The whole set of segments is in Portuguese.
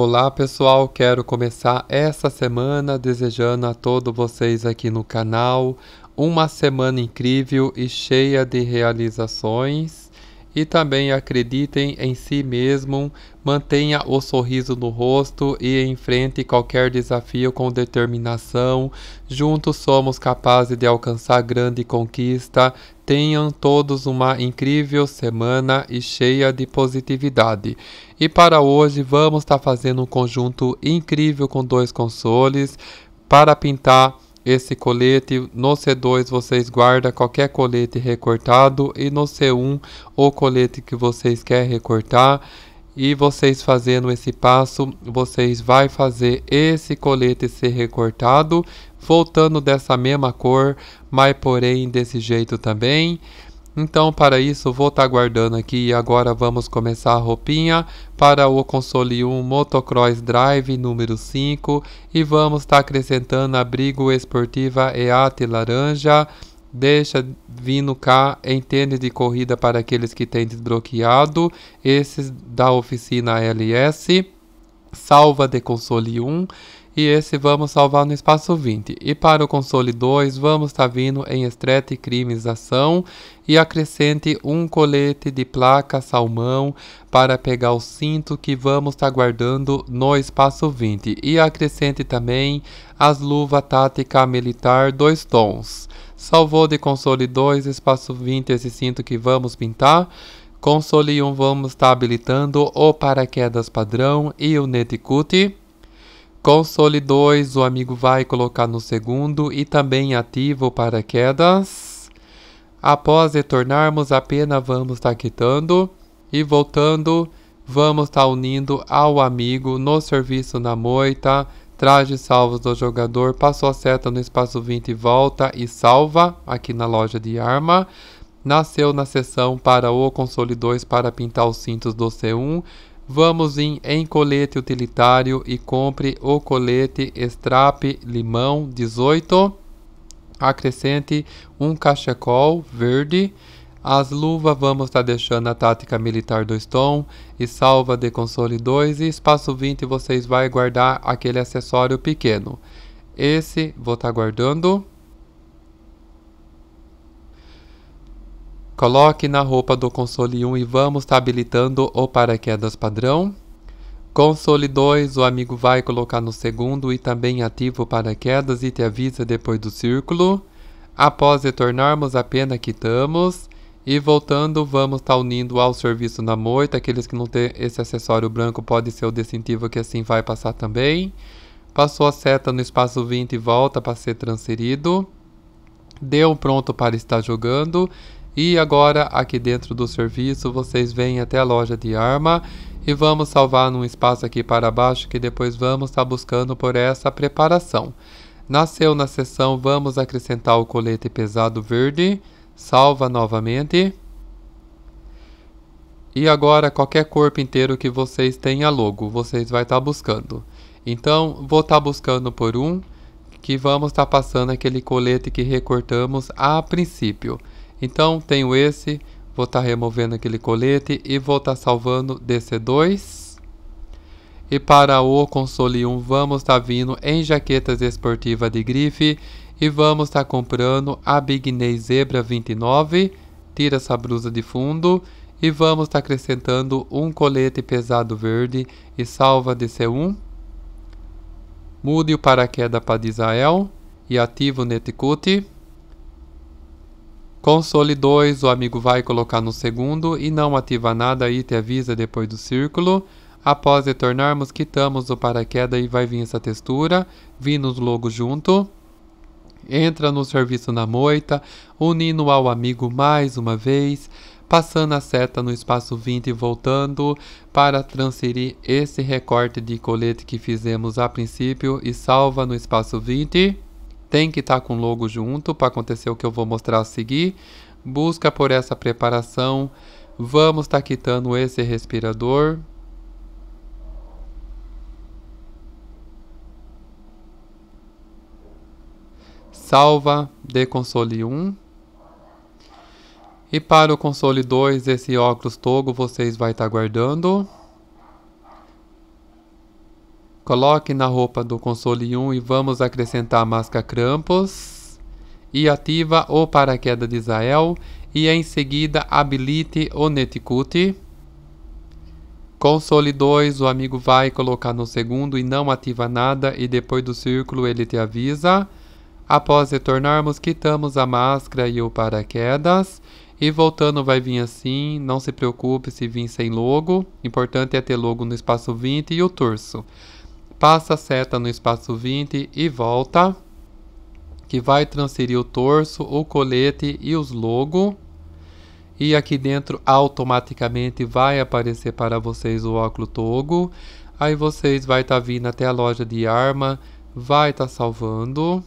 Olá pessoal, quero começar essa semana desejando a todos vocês aqui no canal uma semana incrível e cheia de realizações e também acreditem em si mesmo, mantenha o sorriso no rosto e enfrente qualquer desafio com determinação. Juntos somos capazes de alcançar grande conquista. Tenham todos uma incrível semana e cheia de positividade. E para hoje vamos estar tá fazendo um conjunto incrível com dois consoles para pintar esse colete, no C2 vocês guardam qualquer colete recortado e no C1 o colete que vocês querem recortar e vocês fazendo esse passo, vocês vai fazer esse colete ser recortado, voltando dessa mesma cor, mas porém desse jeito também. Então, para isso, vou estar tá guardando aqui e agora vamos começar a roupinha para o console 1 Motocross Drive número 5 e vamos estar tá acrescentando abrigo esportiva EAT laranja. Deixa vindo cá em tênis de corrida para aqueles que têm desbloqueado, esses da oficina LS. Salva de console 1 e esse vamos salvar no espaço 20. E para o console 2, vamos estar tá vindo em Estrete Crimes Ação e acrescente um colete de placa salmão para pegar o cinto que vamos estar tá guardando no espaço 20. E acrescente também as luvas tática militar 2 tons. Salvou de console 2, espaço 20, esse cinto que vamos pintar. Console 1 vamos estar tá habilitando o paraquedas padrão e o Neticute. Console 2, o amigo vai colocar no segundo e também ativa o paraquedas. Após retornarmos, a pena vamos estar tá quitando e voltando, vamos estar tá unindo ao amigo no serviço na moita, traje salvos do jogador, passou a seta no espaço 20 e volta e salva aqui na loja de arma. Nasceu na sessão para o console 2 para pintar os cintos do C1, Vamos em, em colete utilitário e compre o colete Strap Limão 18. Acrescente um cachecol verde. As luvas vamos estar tá deixando a tática militar do Stone e salva de console 2 e espaço 20 vocês vai guardar aquele acessório pequeno. Esse vou estar tá guardando. Coloque na roupa do console 1 e vamos estar tá habilitando o paraquedas padrão. Console 2, o amigo vai colocar no segundo e também ativa o paraquedas e te avisa depois do círculo. Após retornarmos a pena quitamos. E voltando, vamos estar tá unindo ao serviço na moita. Aqueles que não têm esse acessório branco pode ser o distintivo que assim vai passar também. Passou a seta no espaço 20 e volta para ser transferido. Deu pronto para estar jogando. E agora, aqui dentro do serviço, vocês vêm até a loja de arma e vamos salvar num espaço aqui para baixo que depois vamos estar tá buscando por essa preparação. Nasceu na seção, vamos acrescentar o colete pesado verde, salva novamente. E agora, qualquer corpo inteiro que vocês tenham logo, vocês vai estar tá buscando. Então, vou estar tá buscando por um, que vamos estar tá passando aquele colete que recortamos a princípio. Então tenho esse, vou estar tá removendo aquele colete e vou estar tá salvando DC2. E para o console 1 vamos estar tá vindo em jaquetas esportiva de grife e vamos estar tá comprando a Big Ney Zebra 29. Tira essa blusa de fundo e vamos estar tá acrescentando um colete pesado verde e salva DC1. Mude o paraquedas para Israel e ativa o Netcute. Console 2, o amigo vai colocar no segundo e não ativa nada e te avisa depois do círculo. Após retornarmos, quitamos o paraquedas e vai vir essa textura, vindo logo junto. Entra no serviço na moita, unindo ao amigo mais uma vez, passando a seta no espaço 20 e voltando para transferir esse recorte de colete que fizemos a princípio e salva no espaço 20 tem que estar tá com o logo junto para acontecer o que eu vou mostrar a seguir. Busca por essa preparação. Vamos estar tá quitando esse respirador. Salva de console 1. E para o console 2, esse óculos togo vocês vai estar tá guardando. Coloque na roupa do console 1 e vamos acrescentar a máscara Krampus. E ativa o paraquedas de Israel. E em seguida habilite o Netcute. Console 2, o amigo vai colocar no segundo e não ativa nada e depois do círculo ele te avisa. Após retornarmos, quitamos a máscara e o paraquedas. E voltando vai vir assim, não se preocupe se vir sem logo. Importante é ter logo no espaço 20 e o torso passa a seta no espaço 20 e volta, que vai transferir o torso, o colete e os logo. E aqui dentro automaticamente vai aparecer para vocês o óculos Togo. Aí vocês vai estar tá vindo até a loja de arma, vai estar tá salvando.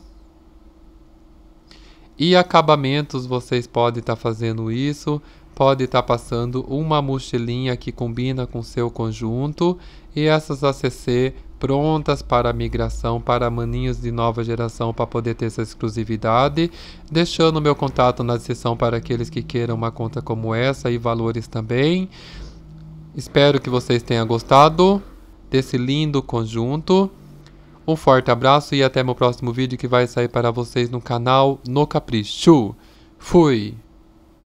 E acabamentos vocês podem estar tá fazendo isso, pode estar tá passando uma mochilinha que combina com seu conjunto e essas ACC prontas para a migração para maninhos de nova geração para poder ter essa exclusividade, deixando meu contato na descrição para aqueles que queiram uma conta como essa e valores também. Espero que vocês tenham gostado desse lindo conjunto. Um forte abraço e até meu próximo vídeo que vai sair para vocês no canal No Capricho. Fui!